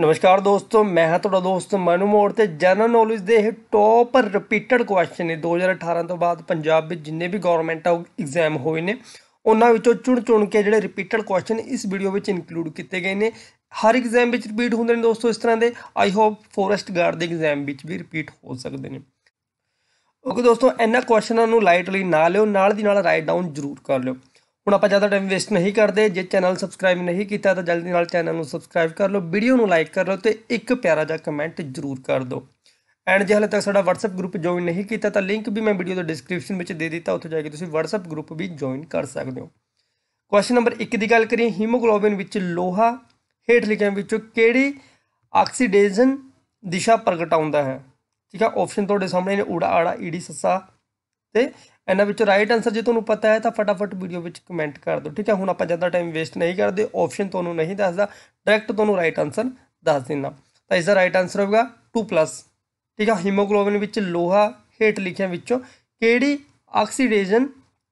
ਨਮਸਕਾਰ ਦੋਸਤੋ ਮੈਂ ਹਾਂ ਤੁਹਾਡਾ ਦੋਸਤ ਮਨੂ ਮੋੜ ਤੇ ਜਨਰਲ ਨੌਲੇਜ ਦੇ ਇਹ ਟੌਪ ਰਿਪੀਟਡ ਕੁਐਸਚਨ ਨੇ 2018 ਤੋਂ ਬਾਅਦ ਪੰਜਾਬ ਵਿੱਚ ਜਿੰਨੇ ਵੀ ਗਵਰਨਮੈਂਟ ਐਗਜ਼ਾਮ ਹੋਏ ਨੇ ਉਹਨਾਂ ਵਿੱਚੋਂ ਚੁਣ ਚੁਣ ਕੇ ਜਿਹੜੇ ਰਿਪੀਟਡ ਕੁਐਸਚਨ ਇਸ ਵੀਡੀਓ ਵਿੱਚ ਇਨਕਲੂਡ ਕੀਤੇ ਗਏ ਨੇ ਹਰ ਐਗਜ਼ਾਮ ਵਿੱਚ ਰਿਪੀਟ ਹੁੰਦੇ ਨੇ ਦੋਸਤੋ ਇਸ ਤਰ੍ਹਾਂ ਦੇ ਆਈ ਹੋਪ ਫੋਰੈਸਟ ਗਾਰਡ ਦੇ ਐਗਜ਼ਾਮ ਵਿੱਚ ਵੀ ਰਿਪੀਟ ਹੋ ਸਕਦੇ ਨੇ ਓਕੇ ਦੋਸਤੋ ਇਹਨਾਂ ਕੁਐਸਚਨਾਂ ਨੂੰ ਲਾਈਟਲੀ ਨਾ ਲਿਓ ਨਾਲ ਦੀ ਨਾਲ ਰਾਈਟ ਡਾਊਨ ਜ਼ਰੂਰ ਕਰ ਲਿਓ ਹੁਣ ਆਪਾਂ ਜ਼ਿਆਦਾ ਟਾਈਮ ਵੇਸਟ ਨਹੀਂ ਕਰਦੇ ਜੇ ਚੈਨਲ ਸਬਸਕ੍ਰਾਈਬ ਨਹੀਂ ਕੀਤਾ ਤਾਂ ਜਲਦੀ ਨਾਲ ਚੈਨਲ ਨੂੰ ਸਬਸਕ੍ਰਾਈਬ ਕਰ ਲਓ ਵੀਡੀਓ ਨੂੰ ਲਾਈਕ ਕਰ ਲਓ ਤੇ ਇੱਕ ਪਿਆਰਾ ਜਿਹਾ ਕਮੈਂਟ ਜ਼ਰੂਰ ਕਰ ਦਿਓ ਐਂਡ ਜੇ ਹਲੇ ਤੱਕ ਸਾਡਾ WhatsApp ਗਰੁੱਪ ਜੁਆਇਨ ਨਹੀਂ ਕੀਤਾ ਤਾਂ ਲਿੰਕ ਵੀ ਮੈਂ ਵੀਡੀਓ ਦੇ ਡਿਸਕ੍ਰਿਪਸ਼ਨ ਵਿੱਚ ਦੇ ਦਿੱਤਾ ਉੱਥੇ ਜਾ ਕੇ ਤੁਸੀਂ WhatsApp ਗਰੁੱਪ ਵੀ ਜੁਆਇਨ ਕਰ ਸਕਦੇ ਹੋ ਕੁਐਸਚਨ ਨੰਬਰ 1 ਦੀ ਗੱਲ ਕਰੀਏ ਹੀਮੋਗਲੋਬਿਨ ਵਿੱਚ ਲੋਹਾ ਹੇਠ ਲਿਖਿਆਂ ਵਿੱਚੋਂ ਕਿਹੜੀ ਆਕਸੀਡੇਸ਼ਨ ਦਿਸ਼ਾ ਪ੍ਰਗਟਾਉਂਦਾ ਹੈ ਠੀਕ ਹੈ ਆਪਸ਼ਨ ਤੁਹਾਡੇ ਸਾਹਮਣੇ ਨੇ ਊੜਾ ਆੜਾ ਈਡੀ ਸੱਸਾ ਤੇ ਇਹਨਾਂ ਵਿੱਚ ਰਾਈਟ ਆਨਸਰ ਜੇ ਤੁਹਾਨੂੰ ਪਤਾ ਹੈ ਤਾਂ ਫਟਾਫਟ ਵੀਡੀਓ ਵਿੱਚ ਕਮੈਂਟ ਕਰ ਦਿਓ ਠੀਕ ਹੈ ਹੁਣ ਆਪਾਂ ਜ਼ਿਆਦਾ ਟਾਈਮ ਵੇਸਟ ਨਹੀਂ ਕਰਦੇ ਆਪਸ਼ਨ ਤੁਹਾਨੂੰ ਨਹੀਂ ਦੱਸਦਾ ਡਾਇਰੈਕਟ ਤੁਹਾਨੂੰ ਰਾਈਟ ਆਨਸਰ ਦੱਸ ਦਿੰਦਾ ਤਾਂ ਇਸ ਦਾ ਰਾਈਟ ਆਨਸਰ ਹੋਵੇਗਾ 2+ ਠੀਕ ਹੈ ਹੀਮੋਗਲੋਬਿਨ ਵਿੱਚ ਲੋਹਾ ਹੇਠ ਲਿਖਿਆਂ ਵਿੱਚੋਂ ਕਿਹੜੀ ਆਕਸੀਡੇਸ਼ਨ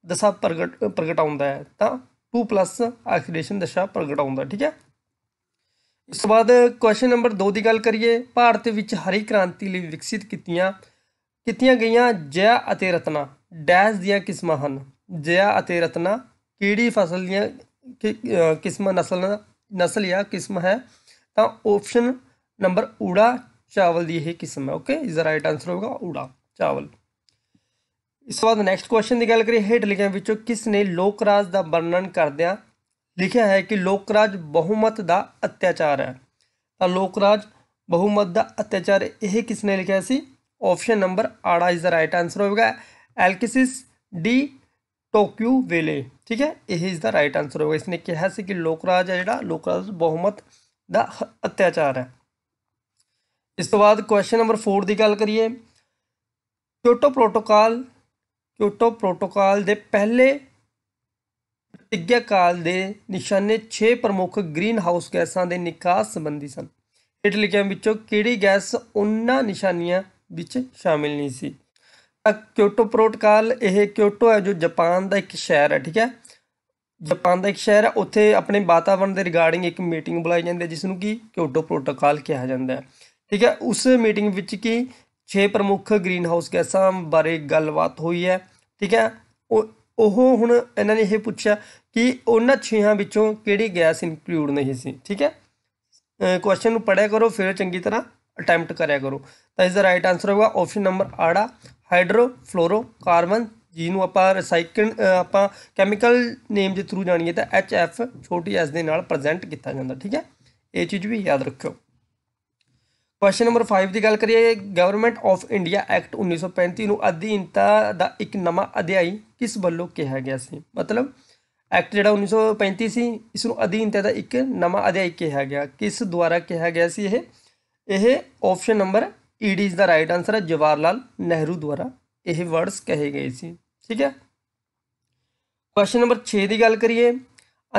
ਦਸ਼ਾ ਪ੍ਰਗਟ ਪ੍ਰਗਟਾਉਂਦਾ ਹੈ ਤਾਂ 2+ ਆਕਸੀਡੇਸ਼ਨ ਦਸ਼ਾ ਪ੍ਰਗਟਾਉਂਦਾ ਠੀਕ ਹੈ ਇਸ ਤੋਂ ਬਾਅਦ ਕੁਐਸਚਨ ਨੰਬਰ 2 ਦੀ ਗੱਲ ਕਰੀਏ ਭਾਰਤ ਵਿੱਚ ਹਰੀ ਕ੍ਰਾਂਤੀ ਲਈ ਵਿਕਸਿਤ ਕੀਤੀਆਂ ਕੀਤੀਆਂ ਗਈਆਂ ਜਯਾ ਅਤੇ ਰਤਨਾ ਡੈਸ਼ ਦੀਆਂ ਕਿਸਮਾਂ ਹਨ ਜਯਾ ਅਤੇ ਰਤਨਾ ਕਿਹੜੀ ਫਸਲ ਦੀਆਂ ਕਿਸਮ ਨਸਲ ਨਸਲ ਜਾਂ ਕਿਸਮ ਹੈ ਤਾਂ ਆਪਸ਼ਨ ਨੰਬਰ ਊੜਾ ਚਾਵਲ ਦੀ ਇਹ ਕਿਸਮ ਹੈ ਓਕੇ ਇਸ ਦਾ ਰਾਈਟ ਆਨਸਰ ਹੋਗਾ ਊੜਾ ਚਾਵਲ ਇਸ ਤੋਂ ਬਾਅਦ ਨੈਕਸਟ ਕੁਐਸਚਨ ਦੀ ਗੱਲ ਕਰੀਏ ਹੇਠ ਲਿਖਿਆਂ ਵਿੱਚੋਂ ਕਿਸ ਨੇ ਲੋਕ ਰਾਜ ਦਾ ਵਰਣਨ ਕਰਦਿਆਂ ਲਿਖਿਆ ਹੈ ਕਿ ਲੋਕ ਰਾਜ ਬਹੁਮਤ ਦਾ ਅਤਿਆਚਾਰ ਹੈ ਤਾਂ ਲੋਕ ਰਾਜ ਬਹੁਮਤ ਦਾ ਅਤਿਆਚਾਰ ਇਹ ਕਿਸ ਨੇ ਲਿਖਿਆ ਸੀ ऑप्शन नंबर आड़ा इज द राइट आंसर ਹੋਵੇਗਾ ਐਲਕਿਸਿਸ ਡੀ ਟੋਕਿਓ ਵੇਲੇ ਠੀਕ ਹੈ ਇਹ ਇਜ਼ ਦਾ ਰਾਈਟ ਆਨਸਰ ਹੋਵੇਗਾ ਇਸਨੇ ਕਿਹਾ ਸੀ ਕਿ ਲੋਕਰਾਜ ਹੈ ਜਿਹੜਾ ਲੋਕਰਾਜ ਬਹੁਮਤ ਦਾ ਅਤਿਆਚਾਰ ਹੈ ਇਸ ਤੋਂ ਬਾਅਦ ਕੁਐਸਚਨ ਨੰਬਰ 4 ਦੀ ਗੱਲ ਕਰੀਏ ਕਿਓਟੋ ਪ੍ਰੋਟੋਕਾਲ ਕਿਓਟੋ ਪ੍ਰੋਟੋਕਾਲ ਦੇ ਪਹਿਲੇ ਪ੍ਰਤੀਗਿਆ ਕਾਲ ਦੇ ਨਿਸ਼ਾਨੇ 6 ਪ੍ਰਮੁੱਖ ਗ੍ਰੀਨ ਹਾਊਸ ਗੈਸਾਂ ਦੇ ਨਿਕਾਸ ਸੰਬੰਧੀ ਸਨ ਹੇਠ ਲਿਖਿਆ ਵਿੱਚੋਂ ਕਿਹੜੀ ਗੈਸ ਉਹਨਾਂ ਨਿਸ਼ਾਨੀਆਂ ਵਿੱਚ ਸ਼ਾਮਿਲ ਨਹੀਂ ਸੀ ਕਿਓਟੋ ਪ੍ਰੋਟੋਕਾਲ ਇਹ ਕਿਓਟੋ ਹੈ ਜੋ ਜਾਪਾਨ ਦਾ ਇੱਕ ਸ਼ਹਿਰ ਹੈ ਠੀਕ ਹੈ ਜਾਪਾਨ ਦਾ ਇੱਕ ਸ਼ਹਿਰ ਹੈ ਉੱਥੇ ਆਪਣੇ ਵਾਤਾਵਰਣ ਦੇ ਰਿਗਾਰਡਿੰਗ ਇੱਕ ਮੀਟਿੰਗ ਬੁਲਾਈ ਜਾਂਦੀ ਹੈ ਜਿਸ ਨੂੰ ਕਿ ਕਿਓਟੋ ਪ੍ਰੋਟੋਕਾਲ ਕਿਹਾ ਜਾਂਦਾ ਹੈ ਠੀਕ ਹੈ ਉਸ ਮੀਟਿੰਗ ਵਿੱਚ ਕੀ ਛੇ ਪ੍ਰਮੁੱਖ ਗ੍ਰੀਨ ਹਾਊਸ ਗੈਸਾਂ ਬਾਰੇ ਗੱਲਬਾਤ ਹੋਈ ਹੈ ਠੀਕ ਹੈ ਉਹ ਉਹ ਹੁਣ ਇਹਨਾਂ ਨੇ ਇਹ ਪੁੱਛਿਆ ਕਿ ਉਹਨਾਂ 6ਾਂ ਵਿੱਚੋਂ ਕਿਹੜੀ ਗੈਸ ਇਨਕਲੂਡ ਨਹੀਂ ਸੀ ਠੀਕ ਹੈ ਕੁਐਸਚਨ ਨੂੰ ਪੜਿਆ ਕਰੋ ਫਿਰ ਚੰਗੀ ਤਰ੍ਹਾਂ ਅਟੈਂਪਟ ਕਰਿਆ ਕਰੋ ਤਾਂ ਇਸ ਦਾ ਰਾਈਟ ਆਨਸਰ ਹੋਊਗਾ ਆਪਸ਼ਨ ਨੰਬਰ ਆੜਾ ਹਾਈਡਰੋਫਲੋਰੋਕਾਰਬਨ ਜਿਹਨੂੰ ਆਪਾਂ ਰੀਸਾਈਕਲ ਆਪਾਂ ਕੈਮੀਕਲ ਨੇਮ ਦੇ ਥਰੂ ਜਾਣੀਏ ਤਾਂ ਐਚ ਐਫ ਛੋਟੀ ਐਸ ਦੇ ਨਾਲ ਪ੍ਰੈਜ਼ੈਂਟ ਕੀਤਾ ਜਾਂਦਾ ਠੀਕ ਹੈ ਇਹ ਚੀਜ਼ ਵੀ ਯਾਦ ਰੱਖਿਓ ਕੁਐਸਚਨ ਨੰਬਰ 5 ਦੀ ਗੱਲ ਕਰੀਏ ਗਵਰਨਮੈਂਟ ਆਫ ਇੰਡੀਆ ਐਕਟ 1935 ਨੂੰ ਅਧੀਨਤਾ ਦਾ ਇੱਕ ਨਵਾਂ ਅਧਿਆਇ ਕਿਸ ਵੱਲੋਂ ਕਿਹਾ ਗਿਆ ਸੀ ਮਤਲਬ ਐਕਟ ਜਿਹੜਾ 1935 ਸੀ ਇਸ ਨੂੰ ਅਧੀਨਤਾ ਦਾ ਇੱਕ ਨਵਾਂ ਅਧਿਆਇ ਕਿਹਾ ਗਿਆ ਕਿਸ ਦੁਆਰਾ ਕਿਹਾ ਗਿਆ ਸੀ ਇਹ ਇਹ option number ED is the right answer ਹੈ ਜਵਾਹਰ ਲਾਲ ਨਹਿਰੂ ਦੁਆਰਾ ਇਹ ਵਰਡਸ ਕਹੇ ਗਏ ਸੀ ਠੀਕ ਹੈ ਕੁਐਸਚਨ ਨੰਬਰ 6 ਦੀ ਗੱਲ ਕਰੀਏ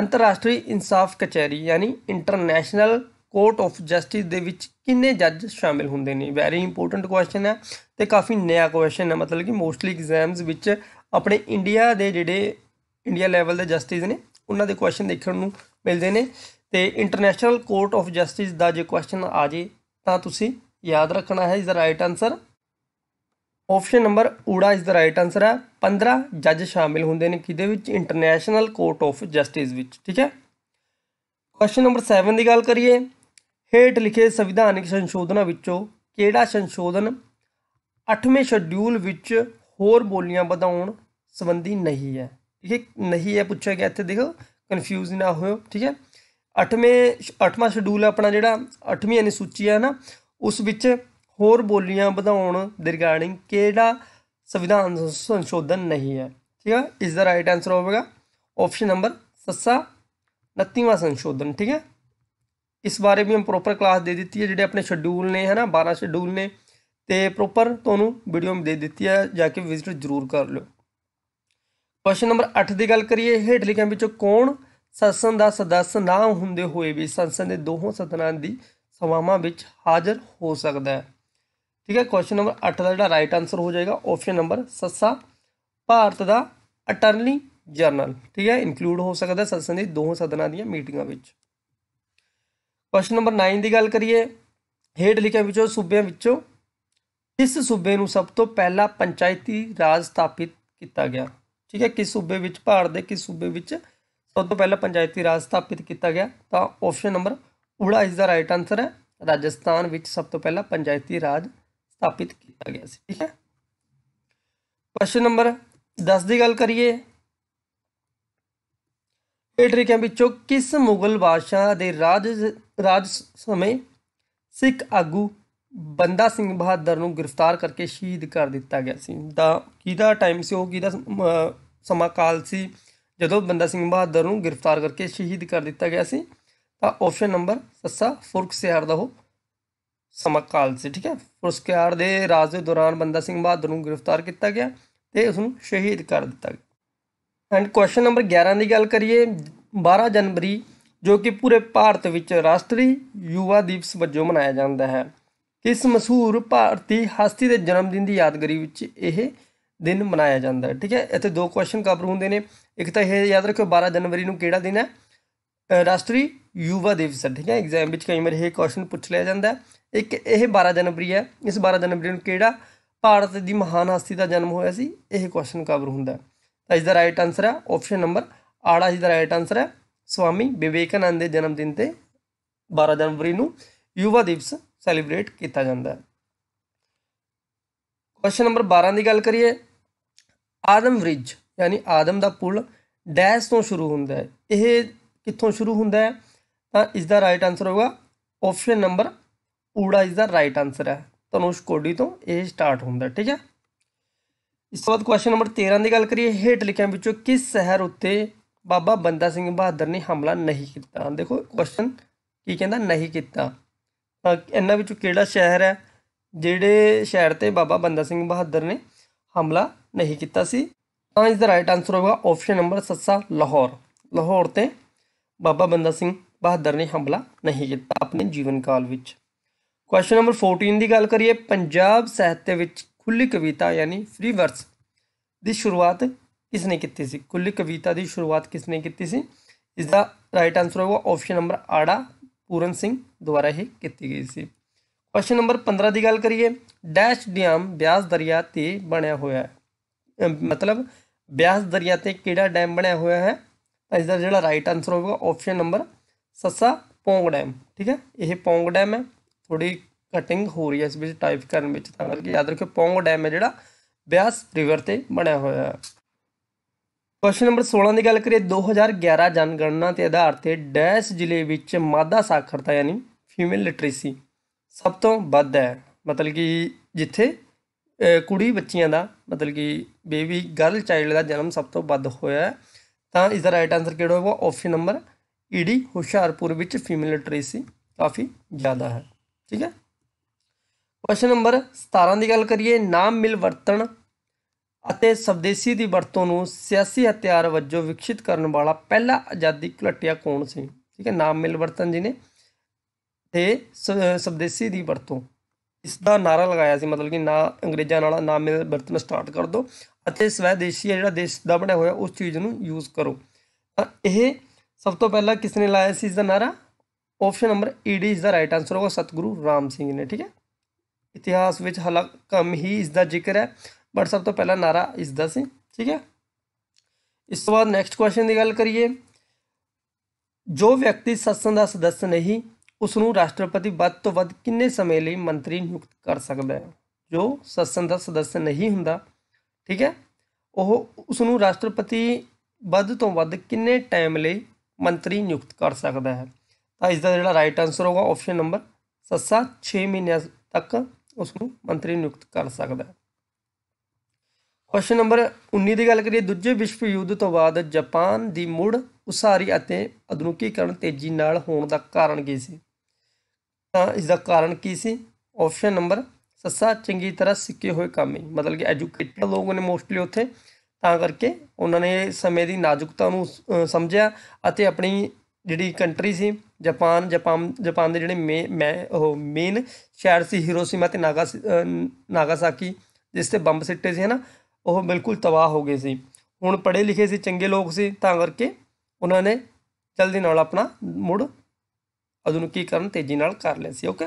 ਅੰਤਰਰਾਸ਼ਟਰੀ ਇਨਸਾਫ ਕਚਹਿਰੀ ਯਾਨੀ ਇੰਟਰਨੈਸ਼ਨਲ ਕੋਰਟ ਆਫ ਜਸਟਿਸ ਦੇ ਵਿੱਚ ਕਿੰਨੇ ਜੱਜ ਸ਼ਾਮਿਲ ਹੁੰਦੇ ਨੇ ਵੈਰੀ ਇੰਪੋਰਟੈਂਟ ਕੁਐਸਚਨ ਹੈ ਤੇ ਕਾਫੀ ਨਿਆ ਕੁਐਸਚਨ ਹੈ ਮਤਲਬ ਕਿ ਮੋਸਟਲੀ ਐਗਜ਼ਾਮਸ ਵਿੱਚ ਆਪਣੇ ਇੰਡੀਆ ਦੇ ਜਿਹੜੇ ਇੰਡੀਆ ਲੈਵਲ ਦੇ ਜਸਟਿਸ ਨੇ ਉਹਨਾਂ ਦੇ ਕੁਐਸਚਨ ਦੇਖਣ ਨੂੰ ਮਿਲਦੇ ਨੇ ਤੇ ਇੰਟਰਨੈਸ਼ਨਲ ਕੋਰਟ ਆਫ ਜਸਟਿਸ ਦਾ ਜੇ ਕੁਐਸਚਨ ਆ ਜੇ ਤਾਂ ਤੁਸੀਂ ਯਾਦ ਰੱਖਣਾ ਹੈ ਇਸ ਦਾ ਰਾਈਟ ਆਨਸਰ ਆਪਸ਼ਨ ਨੰਬਰ ਊੜਾ ਇਸ ਦਾ ਰਾਈਟ ਆਨਸਰ ਹੈ 15 ਜੱਜ ਸ਼ਾਮਿਲ ਹੁੰਦੇ ਨੇ ਕਿਦੇ ਵਿੱਚ ਇੰਟਰਨੈਸ਼ਨਲ ਕੋਰਟ ਆਫ ਜਸਟਿਸ ਵਿੱਚ ਠੀਕ ਹੈ ਕੁਐਸਚਨ ਨੰਬਰ 7 ਦੀ ਗੱਲ ਕਰੀਏ ਹੇਠ ਲਿਖੇ ਸੰਵਿਧਾਨਿਕ ਸੰਸ਼ੋਧਨਾਂ ਵਿੱਚੋਂ ਕਿਹੜਾ ਸੰਸ਼ੋਧਨ 8ਵੇਂ ਸ਼ੈਡਿਊਲ ਵਿੱਚ ਹੋਰ ਬੋਲੀਆਂ ਵਧਾਉਣ ਸੰਬੰਧੀ ਨਹੀਂ ਹੈ ਠੀਕ ਹੈ ਨਹੀਂ ਹੈ ਪੁੱਛਿਆ ਗਿਆ ਇੱਥੇ ਦੇਖੋ ਕਨਫਿਊਜ਼ ਨਾ ਹੋਇਓ ਠੀਕ ਹੈ ਅਠਵੇਂ ਅਠਵਾਂ ਸ਼ਡਿਊਲ ਆਪਣਾ ਜਿਹੜਾ ਅਠਵੀਂ ਯਾਨੀ ਸੂਚੀ ਹੈ ਨਾ ਉਸ ਵਿੱਚ ਹੋਰ ਬੋਲੀਆਂ ਵਧਾਉਣ ਦੇ ਰਿਗਾਰਡਿੰਗ ਕਿਹੜਾ ਸੰਵਿਧਾਨ ਸੰਸ਼ੋਧਨ ਨਹੀਂ ਹੈ ਠੀਕ ਹੈ ਇਸ ਦਾ ਰਾਈਟ ਆਨਸਰ ਹੋਵੇਗਾ ਆਪਸ਼ਨ ਨੰਬਰ 7 29ਵਾਂ ਸੰਸ਼ੋਧਨ ਠੀਕ ਹੈ ਇਸ ਬਾਰੇ ਵੀ ਮੈਂ ਪ੍ਰੋਪਰ ਕਲਾਸ ਦੇ ਦਿੱਤੀ ਹੈ ਜਿਹੜੇ ਆਪਣੇ ਸ਼ਡਿਊਲ ਨੇ ਹੈ ਨਾ 12 ਸ਼ਡਿਊਲ ਨੇ ਤੇ ਪ੍ਰੋਪਰ ਤੁਹਾਨੂੰ ਵੀਡੀਓ ਵਿੱਚ ਦੇ ਦਿੱਤੀ ਹੈ ਜਾ ਕੇ ਵਿਜ਼ਿਟ ਜ਼ਰੂਰ ਕਰ ਲਿਓ ਕੁਐਸਚਨ ਨੰਬਰ 8 ਦੀ ਗੱਲ ਕਰੀਏ ਹੇਠ ਲਿਖਿਆਂ ਵਿੱਚੋਂ ਕੌਣ ਸੰਸਦ ਦਾ ਸਦੱਸ ਨਾ ਹੁੰਦੇ ਹੋਏ ਵੀ ਸੰਸਦ ਦੇ ਦੋਹਾਂ ਸਦਨਾਂ ਦੀ ਸਵਾਮਾਂ ਵਿੱਚ ਹਾਜ਼ਰ ਹੋ ਸਕਦਾ ਹੈ ਠੀਕ ਹੈ ਕੁਐਸਚਨ ਨੰਬਰ 8 ਦਾ ਜਿਹੜਾ ਰਾਈਟ ਆਨਸਰ ਹੋ ਜਾਏਗਾ ਆਪਸ਼ਨ ਨੰਬਰ ਸੱਸਾ ਭਾਰਤ ਦਾ ਅਟਰਨੀ ਜਨਰਲ ਠੀਕ ਹੈ ਇਨਕਲੂਡ ਹੋ ਸਕਦਾ ਹੈ ਸੰਸਦ ਦੇ ਦੋਹਾਂ ਸਦਨਾਂ ਦੀਆਂ ਮੀਟਿੰਗਾਂ ਵਿੱਚ ਕੁਐਸਚਨ ਨੰਬਰ 9 ਦੀ ਗੱਲ ਕਰੀਏ ਹੇਠ ਲਿਖਿਆਂ ਵਿੱਚੋਂ ਸੂਬਿਆਂ ਵਿੱਚੋਂ ਕਿਸ ਸੂਬੇ ਨੂੰ ਸਭ ਤੋਂ ਪਹਿਲਾਂ ਪੰਚਾਇਤੀ ਰਾਜ ਸਥਾਪਿਤ ਕੀਤਾ ਗਿਆ ਠੀਕ ਹੈ ਕਿਸ ਸੂਬੇ ਵਿੱਚ ਭਾਰਤ ਦੇ ਕਿਸ ਸੂਬੇ ਵਿੱਚ ਸਭ ਤੋਂ ਪਹਿਲਾਂ ਪੰਚਾਇਤੀ ਰਾਜ ਸਥਾਪਿਤ ਕੀਤਾ ਗਿਆ ਤਾਂ ਆਪਸ਼ਨ ਨੰਬਰ ਉੜਾ ਇਸ ਦਾ ਰਾਈਟ ਆਨਸਰ ਹੈ ਰਾਜਸਥਾਨ ਵਿੱਚ ਸਭ ਤੋਂ ਪਹਿਲਾਂ ਪੰਚਾਇਤੀ ਰਾਜ ਸਥਾਪਿਤ ਕੀਤਾ ਗਿਆ ਸੀ ਠੀਕ ਹੈ ਪ੍ਰਸ਼ਨ ਨੰਬਰ 10 ਦੀ ਗੱਲ ਕਰੀਏ ਹੇਠ ਵਿੱਚੋਂ ਕਿਸ ਮੁਗਲ ਬਾਦਸ਼ਾਹ ਦੇ ਰਾਜ ਰਾਜ ਸਮੇਂ ਸਿੱਖ ਆਗੂ ਬੰਦਾ ਸਿੰਘ ਬਹਾਦਰ ਨੂੰ ਗ੍ਰਿਫਤਾਰ ਕਰਕੇ ਸ਼ਹੀਦ ਕਰ ਦਿੱਤਾ ਗਿਆ ਸੀ ਦਾ ਕਿਹਦਾ ਟਾਈਮ ਸੀ ਉਹ ਕਿਹਦਾ ਸਮਾਂ ਕਾਲ ਸੀ ਜਦੋਂ ਬੰਦਾ ਸਿੰਘ ਬਹਾਦਰ ਨੂੰ ਗ੍ਰਿਫਤਾਰ ਕਰਕੇ ਸ਼ਹੀਦ ਕਰ ਦਿੱਤਾ ਗਿਆ ਸੀ ਤਾਂ ਆਪਸ਼ਨ ਨੰਬਰ ਸੱਸਾ ਸਿਆਰ ਦਾ ਉਹ ਸਮਕਾਲ ਸੀ ਠੀਕ ਹੈ ਸਿਆਰ ਦੇ ਰਾਜ ਦੇ ਦੌਰਾਨ ਬੰਦਾ ਸਿੰਘ ਬਹਾਦਰ ਨੂੰ ਗ੍ਰਿਫਤਾਰ ਕੀਤਾ ਗਿਆ ਤੇ ਉਸ ਨੂੰ ਸ਼ਹੀਦ ਕਰ ਦਿੱਤਾ ਗਿਆ ਐਂਡ ਕੁਐਸਚਨ ਨੰਬਰ 11 ਦੀ ਗੱਲ ਕਰੀਏ 12 ਜਨਵਰੀ ਜੋ ਕਿ ਪੂਰੇ ਭਾਰਤ ਵਿੱਚ ਰਾਸ਼ਟਰੀ ਯੁਵਾ ਦਿਵਸ ਵਜੋਂ ਮਨਾਇਆ ਜਾਂਦਾ ਹੈ ਕਿਸ ਮਸ਼ਹੂਰ ਭਾਰਤੀ ਹਸਤੀ ਦੇ ਜਨਮ ਦਿਨ ਦੀ ਯਾਦਗਾਰੀ ਵਿੱਚ ਇਹ ਦਿਨ ਮਨਾਇਆ ਜਾਂਦਾ ਹੈ ਠੀਕ ਹੈ ਇੱਥੇ ਦੋ ਕੁਐਸਚਨ ਕਵਰ ਹੁੰਦੇ ਨੇ ਇੱਕ ਤਾਂ ਇਹ ਯਾਦ ਰੱਖਿਓ 12 ਜਨਵਰੀ ਨੂੰ ਕਿਹੜਾ ਦਿਨ ਹੈ ਰਾਸ਼ਟਰੀ ਯੁਵਾ ਦਿਵਸ ਠੀਕ ਹੈ ਐਗਜ਼ਾਮ ਵਿੱਚ ਕਈ ਵਾਰ ਇਹ ਕੁਐਸਚਨ ਪੁੱਛ ਲਿਆ ਜਾਂਦਾ ਇੱਕ ਇਹ 12 ਜਨਵਰੀ ਹੈ ਇਸ 12 ਜਨਵਰੀ ਨੂੰ ਕਿਹੜਾ ਭਾਰਤ ਦੀ ਮਹਾਨ ਹਸਤੀ ਦਾ ਜਨਮ ਹੋਇਆ ਸੀ ਇਹ ਕੁਐਸਚਨ ਕਵਰ ਹੁੰਦਾ ਤਾਂ ਇਸ ਦਾ ਰਾਈਟ ਆਨਸਰ ਹੈ ਆਪਸ਼ਨ ਨੰਬਰ 8 ਇਸ ਦਾ ਰਾਈਟ ਆਨਸਰ ਹੈ ਸਵਾਮੀ ਵਿਵੇਕਾਨੰਦ ਦੇ ਜਨਮ ਦਿਨ ਤੇ 12 ਜਨਵਰੀ ਨੂੰ ਯੁਵਾ ਦਿਵਸ ਸੈਲੀਬ੍ਰੇਟ ਕੀਤਾ ਜਾਂਦਾ ਹੈ ਕੁਐਸਚਨ ਨੰਬਰ 12 ਦੀ ਗੱਲ ਕਰੀਏ ਆਦਮ ਬ੍ਰਿਜ ਯਾਨੀ ਆਦਮ ਦਾ ਪੁਲ ਡੈਸ਼ ਤੋਂ ਸ਼ੁਰੂ ਹੁੰਦਾ ਹੈ ਇਹ ਕਿੱਥੋਂ ਸ਼ੁਰੂ ਹੁੰਦਾ ਹੈ ਤਾਂ ਇਸ ਦਾ ਰਾਈਟ ਆਨਸਰ ਹੋਗਾ ਆਪਸ਼ਨ ਨੰਬਰ ਊੜਾ ਇਸ ਦਾ ਰਾਈਟ ਆਨਸਰ ਹੈ ਤਨੁਸ਼ ਕੋਡੀ ਤੋਂ ਇਹ ਸਟਾਰਟ ਹੁੰਦਾ ਠੀਕ ਹੈ ਇਸ ਤੋਂ ਬਾਅਦ ਕੁਐਸਚਨ ਨੰਬਰ 13 ਦੀ ਗੱਲ ਕਰੀਏ ਹੇਠ ਲਿਖਿਆਂ ਵਿੱਚੋਂ ਕਿਸ ਸ਼ਹਿਰ ਉੱਤੇ ਬਾਬਾ ਬੰਦਾ ਸਿੰਘ ਬਹਾਦਰ ਨੇ ਹਮਲਾ ਨਹੀਂ ਕੀਤਾ ਦੇਖੋ ਕੁਐਸਚਨ ਕੀ ਕਹਿੰਦਾ ਨਹੀਂ ਕੀਤਾ ਇਹਨਾਂ ਵਿੱਚੋਂ ਕਿਹੜਾ ਸ਼ਹਿਰ ਹੈ ਜਿਹੜੇ ਸ਼ਹਿਰ ਤੇ ਬਾਬਾ ਬੰਦਾ ਸਿੰਘ ਬਹਾਦਰ ਨੇ ਹਮਲਾ ਨਹੀਂ ਕੀਤਾ ਸੀ ਤਾਂ ਇਸ ਦਾ ਰਾਈਟ ਆਨਸਰ ਹੋਗਾ ਆਪਸ਼ਨ ਨੰਬਰ 7 ਲਾਹੌਰ ਲਾਹੌਰ ਤੇ ਬਾਬਾ ਬੰਦਾ ਸਿੰਘ ਬਹਾਦਰ ਨੇ ਹਮਲਾ ਨਹੀਂ ਕੀਤਾ ਆਪਣੇ ਜੀਵਨ ਕਾਲ ਵਿੱਚ ਕੁਐਸਚਨ ਨੰਬਰ 14 ਦੀ ਗੱਲ ਕਰੀਏ ਪੰਜਾਬ ਸਾਹਿਤ ਦੇ ਵਿੱਚ ਖੁੱਲੀ ਕਵਿਤਾ ਯਾਨੀ ਫ੍ਰੀ ਵਰਸ ਦੀ ਸ਼ੁਰੂਆਤ ਕਿਸ ਨੇ ਕੀਤੀ ਸੀ ਖੁੱਲੀ ਕਵਿਤਾ ਦੀ ਸ਼ੁਰੂਆਤ ਕਿਸ ਨੇ ਕੀਤੀ ਸੀ ਇਸ ਦਾ ਰਾਈਟ ਆਨਸਰ ਹੋਗਾ ਆਪਸ਼ਨ ਨੰਬਰ ਆੜਾ ਪੂਰਨ ਸਿੰਘ ਦੁਆਰਾ ਹੀ ਕੀਤੀ ਗਈ ਸੀ ਕੁਐਸਚਨ ਨੰਬਰ 15 ਦੀ ਗੱਲ ਕਰੀਏ ਡੈਸ਼ ਡੈਮ ਬਿਆਸ ਦਰਿਆ ਤੇ ਬਣਿਆ ਹੋਇਆ ਹੈ ਮਤਲਬ ਬਿਆਸ ਦਰਿਆ ਤੇ ਕਿਹੜਾ ਡੈਮ ਬਣਿਆ ਹੋਇਆ ਹੈ ਤਾਂ ਇਸ ਦਾ ਜਿਹੜਾ ਰਾਈਟ ਆਨਸਰ ਹੋਵੇਗਾ ਆਪਸ਼ਨ ਨੰਬਰ ਸੱਸਾ ਪੌਂਗ ਡੈਮ ਠੀਕ ਹੈ ਇਹ ਪੌਂਗ ਡੈਮ ਹੈ ਥੋੜੀ ਕਟਿੰਗ ਹੋ ਰਹੀ ਹੈ ਇਸ ਵਿੱਚ ਟਾਈਪ ਕਰਨ ਵਿੱਚ ਤਾਂ ਕਰਕੇ ਯਾਦ ਰੱਖਿਓ ਪੌਂਗ ਡੈਮ ਹੈ ਜਿਹੜਾ ਬਿਆਸ ਰਿਵਰ ਤੇ ਬਣਿਆ ਹੋਇਆ ਹੈ ਕੁਐਸਚਨ ਨੰਬਰ 16 ਦੀ ਗੱਲ ਕਰੀਏ 2011 ਜਨਗਣਨਾ ਤੇ ਆਧਾਰ ਤੇ ਡੈਸ਼ ਜ਼ਿਲ੍ਹੇ ਵਿੱਚ ਮਾਦਾ ਸਾਖਰਤਾ ਯਾਨੀ ਫੀਮੇਲ ਲਿਟਰੇਸੀ ਸਭ ਤੋਂ ਵੱਧ ਹੈ ਮਤਲਬ ਕਿ ਜਿੱਥੇ ਕੁੜੀ ਬੱਚੀਆਂ ਦਾ ਮਤਲਬ ਕਿ ਬੇਬੀ ਗਰਲ ਚਾਈਲਡ ਦਾ ਜਨਮ ਸਭ ਤੋਂ ਵੱਧ ਹੋਇਆ ਹੈ ਤਾਂ ਇਸ ਦਾ ਰਾਈਟ ਆਨਸਰ ਕਿਹੜਾ ਹੋਊਗਾ ਆਪਸ਼ਨ ਨੰਬਰ ਈਡੀ ਹੁਸ਼ਿਆਰਪੁਰ ਵਿੱਚ ਫੀਮੇਲ ਲਿਟਰੇਸੀ ਕਾਫੀ ਜ਼ਿਆਦਾ ਹੈ ਠੀਕ ਹੈ ਕੁਐਸਚਨ ਨੰਬਰ 17 ਦੀ ਗੱਲ ਕਰੀਏ ਨਾਮ ਮਿਲ ਵਰਤਣ ਅਤੇ ਸਵਦੇਸੀ ਦੀ ਵਰਤੋਂ ਨੂੰ ਸਿਆਸੀ ਹਥਿਆਰ ਵਜੋਂ ਵਿਕਸਿਤ ਕਰਨ ਵਾਲਾ ਪਹਿਲਾ ਆਜ਼ਾਦੀ ਘੁਲਟਿਆ ਕੌਣ ਸੀ ਠੀਕ ਹੈ ਨਾਮ ਮਿਲ ਵਰਤਣ ਜੀ ਨੇ ਤੇ ਸਵਦੇਸੀ ਦੀ ਵਰਤੋਂ ਇਸ ਦਾ ਨਾਰਾ ਲਗਾਇਆ ਸੀ ਮਤਲਬ ਕਿ ਨਾ ਅੰਗਰੇਜ਼ਾਂ ਨਾਲ ਨਾ ਮਿਲ ਵਰਤਣਾ ਸਟਾਰਟ ਕਰ ਦੋ ਅਤੇ ਸਵੈਦੇਸ਼ੀ ਜਿਹੜਾ ਦੇਸ਼ ਦਾ ਬਣਿਆ ਹੋਇਆ ਉਸ ਚੀਜ਼ ਨੂੰ ਯੂਜ਼ ਕਰੋ ਤਾਂ ਇਹ ਸਭ ਤੋਂ ਪਹਿਲਾਂ ਕਿਸ ਨੇ ਲਾਇਆ ਸੀ ਇਸ ਦਾ ਨਾਰਾ ਆਪਸ਼ਨ ਨੰਬਰ ਡੀ ਇਸ ਦਾ ਰਾਈਟ ਆਨਸਰ ਹੋਗਾ ਸਤਗੁਰੂ ਰਾਮ ਸਿੰਘ ਨੇ ਠੀਕ ਹੈ ਇਤਿਹਾਸ ਵਿੱਚ ਹਲਕ ਕਮ ਹੀ ਇਸ ਦਾ ਜ਼ਿਕਰ ਹੈ ਬਟ ਸਭ ਤੋਂ ਪਹਿਲਾਂ ਨਾਰਾ ਇਸ ਦਾ ਸੀ ਠੀਕ ਹੈ ਇਸ ਤੋਂ ਬਾਅਦ ਨੈਕਸਟ ਕੁਐਸਚਨ ਦੀ ਗੱਲ ਕਰੀਏ ਜੋ ਵਿਅਕਤੀ ਸਤਸੰਗ ਦਾ ਸਦੱਸ ਨਹੀਂ ਉਸ ਨੂੰ ਰਾਸ਼ਟਰਪਤੀ ਵੱਧ ਤੋਂ ਵੱਧ ਕਿੰਨੇ ਸਮੇਂ ਲਈ ਮੰਤਰੀ ਨਿਯੁਕਤ ਕਰ ਸਕਦਾ ਹੈ ਜੋ ਸੰਸਦ ਦਾ ਸਦੱਸ ਨਹੀਂ ਹੁੰਦਾ ਠੀਕ ਹੈ ਉਹ ਉਸ ਨੂੰ ਰਾਸ਼ਟਰਪਤੀ ਵੱਧ ਤੋਂ ਵੱਧ ਕਿੰਨੇ ਟਾਈਮ ਲਈ ਮੰਤਰੀ ਨਿਯੁਕਤ ਕਰ ਸਕਦਾ ਹੈ ਤਾਂ ਇਸ ਦਾ ਜਿਹੜਾ ਰਾਈਟ ਆਨਸਰ ਹੋਗਾ ਆਪਸ਼ਨ ਨੰਬਰ ਸੱਸਾ 6 ਮਹੀਨਿਆਂ ਤੱਕ ਉਸ ਨੂੰ ਮੰਤਰੀ ਨਿਯੁਕਤ ਕਰ ਸਕਦਾ ਹੈ ਕੁਐਸਚਨ ਨੰਬਰ 19 ਦੀ ਗੱਲ ਕਰੀਏ ਦੂਜੇ ਵਿਸ਼ਵ ਯੁੱਧ ਤੋਂ ਬਾਅਦ ਜਾਪਾਨ ਦੀ ਮੁੜ ਉਸਾਰੀ ਅਤੇ ਆਧੁਨਿਕੀਕਰਨ ਤੇਜ਼ੀ ਨਾਲ ਹੋਣ ਦਾ ਕਾਰਨ ਕੀ ਸੀ ਤਾਂ ਇਸ ਦਾ ਕਾਰਨ ਕੀ ਸੀ ਆਪਸ਼ਨ ਨੰਬਰ ਸੱਸਾ ਚੰਗੀ ਤਰ੍ਹਾਂ ਸਿੱਕੇ ਹੋਏ ਕਾਮੇ ਮਤਲਬ ਕਿ ਐਜੂਕੇਟਡ ਲੋਕ ਨੇ ਮੋਸਟਲੀ ਉੱਥੇ ਤਾਂ ਕਰਕੇ ਉਹਨਾਂ ਨੇ ਸਮੇਂ ਦੀ ਨਾਜ਼ੁਕਤਾ ਨੂੰ ਸਮਝਿਆ ਅਤੇ ਆਪਣੀ ਜਿਹੜੀ ਕੰਟਰੀ ਸੀ ਜਾਪਾਨ ਜਾਪਾਨ ਜਾਪਾਨ ਦੇ ਜਿਹੜੇ ਮੈਂ ਉਹ ਮੇਨ ਸ਼ਹਿਰ ਸੀ ਹੀਰੋਸ਼ੀਮਾ ਤੇ ਨਾਗਾ ਨਾਗਾਸਾਕੀ ਜਿਸ ਤੇ ਬੰਬ ਸਿੱਟੇ ਸੀ ਹਨਾ ਉਹ ਬਿਲਕੁਲ ਤਬਾਹ ਹੋ ਗਏ ਸੀ ਹੁਣ ਪੜ੍ਹੇ ਲਿਖੇ ਸੀ ਚੰਗੇ ਲੋਕ ਸੀ ਤਾਂ ਕਰਕੇ ਉਹਨਾਂ ਨੇ ਜਲਦੀ ਨਾਲ ਆਪਣਾ ਮੁੜ ਕੀ ਕਰਨ ਤੇਜ਼ੀ ਨਾਲ ਕਰ ਲਿਆ ਸੀ ਓਕੇ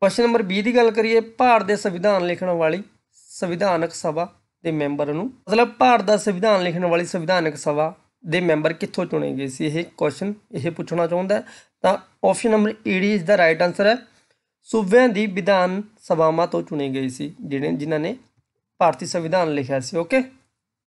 ਕੁਐਸਚਨ ਨੰਬਰ 20 ਦੀ ਗੱਲ ਕਰੀਏ ਭਾਰਤ ਦੇ ਸੰਵਿਧਾਨ ਲਿਖਣ ਵਾਲੀ ਸੰਵਿਧਾਨਕ ਸਭਾ ਦੇ ਮੈਂਬਰ ਨੂੰ ਮਤਲਬ ਭਾਰਤ ਦਾ ਸੰਵਿਧਾਨ ਲਿਖਣ ਵਾਲੀ ਸੰਵਿਧਾਨਕ ਸਭਾ ਦੇ ਮੈਂਬਰ ਕਿੱਥੋਂ ਚੁਣੇ ਗਏ ਸੀ ਇਹ ਕੁਐਸਚਨ ਇਹ ਪੁੱਛਣਾ ਚਾਹੁੰਦਾ ਤਾਂ ਆਪਸ਼ਨ ਨੰਬਰ ਏ ਡੀ ਇਸ ਦਾ ਰਾਈਟ ਆਨਸਰ ਹੈ ਸੂਬਿਆਂ ਦੀ ਵਿਧਾਨ ਸਭਾਵਾਂ ਤੋਂ ਚੁਣੇ ਗਏ ਸੀ ਜਿਹੜੇ ਜਿਨ੍ਹਾਂ ਨੇ ਭਾਰਤੀ ਸੰਵਿਧਾਨ ਲਿਖਿਆ ਸੀ ਓਕੇ